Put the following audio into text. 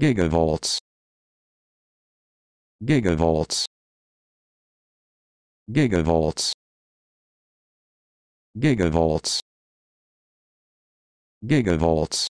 gigavolts gigavolts gigavolts gigavolts gigavolts